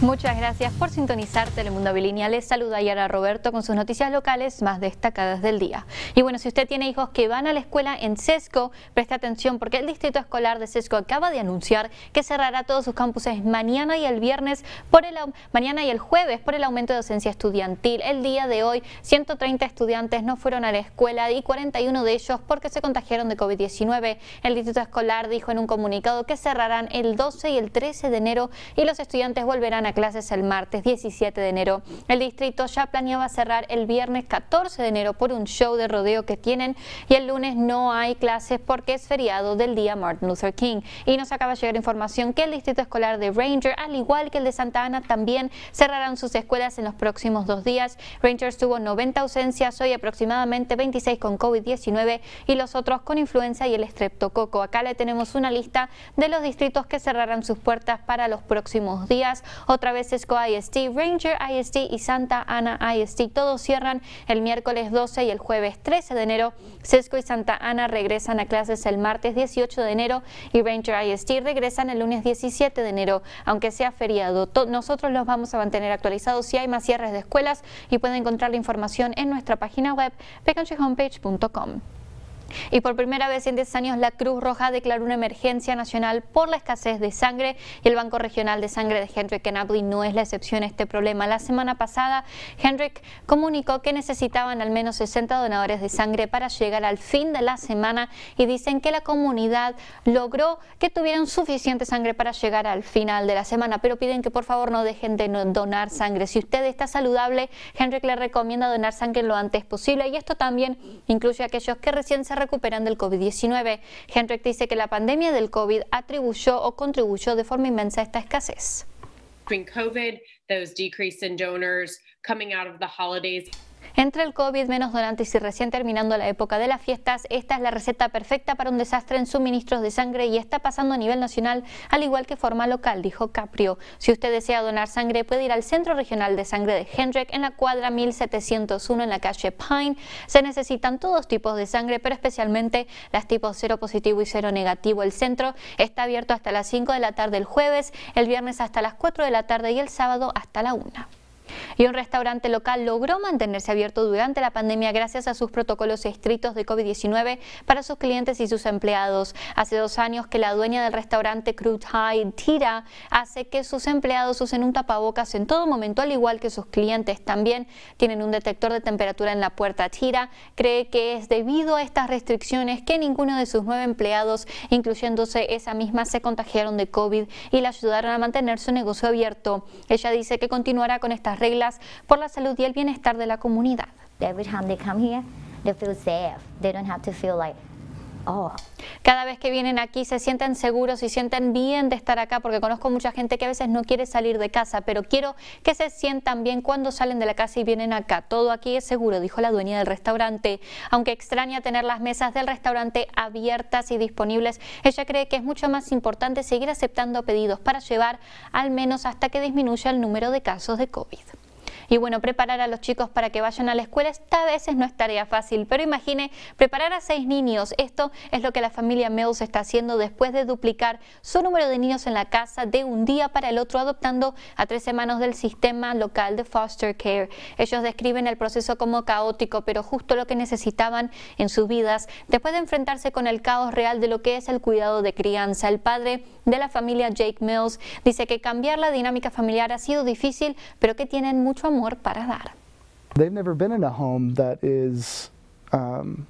Muchas gracias por sintonizar Telemundo Bilínea. Les saluda Yara Roberto con sus noticias locales más destacadas del día. Y bueno, si usted tiene hijos que van a la escuela en Sesco, preste atención porque el Distrito Escolar de Sesco acaba de anunciar que cerrará todos sus campuses mañana y el viernes por el mañana y el jueves por el aumento de docencia estudiantil. El día de hoy, 130 estudiantes no fueron a la escuela y 41 de ellos porque se contagiaron de COVID-19. El Distrito Escolar dijo en un comunicado que cerrarán el 12 y el 13 de enero y los estudiantes volverán a clases el martes 17 de enero. El distrito ya planeaba cerrar el viernes 14 de enero por un show de rodeo que tienen y el lunes no hay clases porque es feriado del día Martin Luther King. Y nos acaba de llegar información que el distrito escolar de Ranger, al igual que el de Santa Ana, también cerrarán sus escuelas en los próximos dos días. Ranger tuvo 90 ausencias, hoy aproximadamente 26 con COVID-19 y los otros con influenza y el estreptococo. Acá le tenemos una lista de los distritos que cerrarán sus puertas para los próximos días. o otra vez Sesco IST, Ranger ISD y Santa Ana IST, Todos cierran el miércoles 12 y el jueves 13 de enero. Sesco y Santa Ana regresan a clases el martes 18 de enero y Ranger ISD regresan el lunes 17 de enero, aunque sea feriado. Nosotros los vamos a mantener actualizados si hay más cierres de escuelas y pueden encontrar la información en nuestra página web pecanchehomepage.com. Y por primera vez en 10 años la Cruz Roja declaró una emergencia nacional por la escasez de sangre y el Banco Regional de Sangre de en Canabli no es la excepción a este problema. La semana pasada Henrik comunicó que necesitaban al menos 60 donadores de sangre para llegar al fin de la semana y dicen que la comunidad logró que tuvieran suficiente sangre para llegar al final de la semana, pero piden que por favor no dejen de donar sangre. Si usted está saludable, Henrik le recomienda donar sangre lo antes posible y esto también incluye a aquellos que recién se recuperando el COVID-19. Hendrick dice que la pandemia del COVID atribuyó o contribuyó de forma inmensa a esta escasez. coming out of the holidays. Entre el COVID, menos donantes y recién terminando la época de las fiestas, esta es la receta perfecta para un desastre en suministros de sangre y está pasando a nivel nacional, al igual que forma local, dijo Caprio. Si usted desea donar sangre, puede ir al Centro Regional de Sangre de Hendrick en la cuadra 1701 en la calle Pine. Se necesitan todos tipos de sangre, pero especialmente las tipos 0 positivo y 0 negativo. El centro está abierto hasta las 5 de la tarde el jueves, el viernes hasta las 4 de la tarde y el sábado hasta la 1. Y un restaurante local logró mantenerse abierto durante la pandemia gracias a sus protocolos estrictos de COVID-19 para sus clientes y sus empleados. Hace dos años que la dueña del restaurante Crude High Tira hace que sus empleados usen un tapabocas en todo momento, al igual que sus clientes también tienen un detector de temperatura en la puerta. Tira cree que es debido a estas restricciones que ninguno de sus nueve empleados, incluyéndose esa misma, se contagiaron de COVID y la ayudaron a mantener su negocio abierto. Ella dice que continuará con estas reglas por la salud y el bienestar de la comunidad. Cada vez que vienen aquí se sienten seguros y sienten bien de estar acá porque conozco mucha gente que a veces no quiere salir de casa, pero quiero que se sientan bien cuando salen de la casa y vienen acá. Todo aquí es seguro, dijo la dueña del restaurante. Aunque extraña tener las mesas del restaurante abiertas y disponibles, ella cree que es mucho más importante seguir aceptando pedidos para llevar al menos hasta que disminuya el número de casos de COVID. Y bueno, preparar a los chicos para que vayan a la escuela esta veces no es tarea fácil, pero imagine preparar a seis niños. Esto es lo que la familia Mills está haciendo después de duplicar su número de niños en la casa de un día para el otro, adoptando a tres hermanos del sistema local de foster care. Ellos describen el proceso como caótico, pero justo lo que necesitaban en sus vidas. Después de enfrentarse con el caos real de lo que es el cuidado de crianza, el padre de la familia Jake Mills dice que cambiar la dinámica familiar ha sido difícil, pero que tienen mucho amor para dar. They've never been in a home that is, um,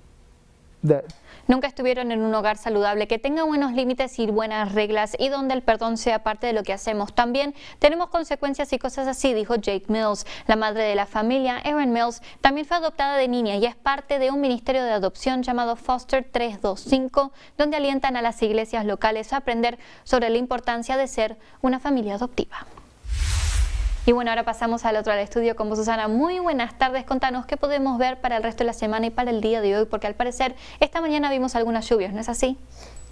Nunca estuvieron en un hogar saludable que tenga buenos límites y buenas reglas y donde el perdón sea parte de lo que hacemos. También tenemos consecuencias y cosas así, dijo Jake Mills. La madre de la familia, Erin Mills, también fue adoptada de niña y es parte de un ministerio de adopción llamado Foster 325, donde alientan a las iglesias locales a aprender sobre la importancia de ser una familia adoptiva. Y bueno, ahora pasamos al otro al estudio con vos, Susana. Muy buenas tardes. Contanos qué podemos ver para el resto de la semana y para el día de hoy, porque al parecer esta mañana vimos algunas lluvias, ¿no es así?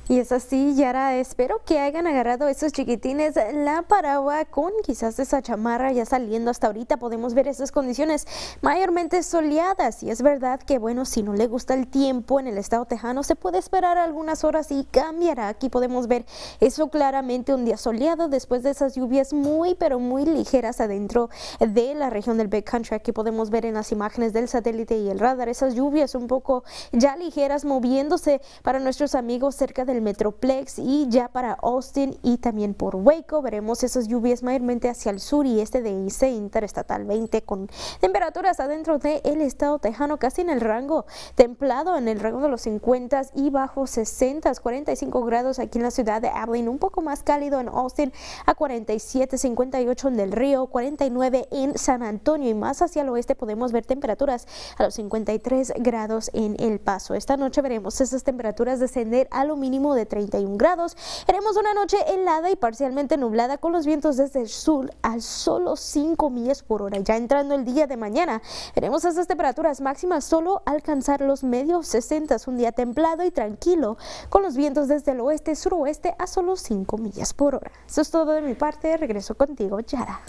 Y es así, Yara, espero que hayan agarrado esos chiquitines la paragua con quizás esa chamarra ya saliendo hasta ahorita. Podemos ver esas condiciones mayormente soleadas y es verdad que, bueno, si no le gusta el tiempo en el estado tejano, se puede esperar algunas horas y cambiará. Aquí podemos ver eso claramente un día soleado después de esas lluvias muy, pero muy ligeras adentro de la región del Backcountry. Aquí podemos ver en las imágenes del satélite y el radar esas lluvias un poco ya ligeras moviéndose para nuestros amigos cerca del Metroplex y ya para Austin y también por Waco. Veremos esas lluvias mayormente hacia el sur y este de IC, este Interestatal 20 con temperaturas adentro del el estado tejano casi en el rango templado, en el rango de los 50 y bajo 60, 45 grados aquí en la ciudad de Abilene, un poco más cálido en Austin a 47, 58 en el Río, 49 en San Antonio y más hacia el oeste podemos ver temperaturas a los 53 grados en El Paso. Esta noche veremos esas temperaturas descender a lo mínimo de 31 grados. Haremos una noche helada y parcialmente nublada con los vientos desde el sur a solo 5 millas por hora. Ya entrando el día de mañana, veremos esas temperaturas máximas solo alcanzar los medios 60, un día templado y tranquilo con los vientos desde el oeste, suroeste a solo 5 millas por hora. Eso es todo de mi parte, regreso contigo, Yara.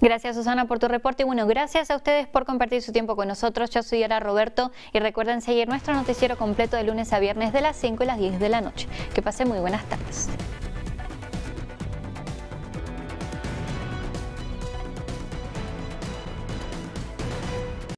Gracias Susana por tu reporte y bueno, gracias a ustedes por compartir su tiempo con nosotros. Yo soy Yara Roberto y recuerden seguir nuestro noticiero completo de lunes a viernes de las 5 y las 10 de la noche. Que pasen muy buenas tardes.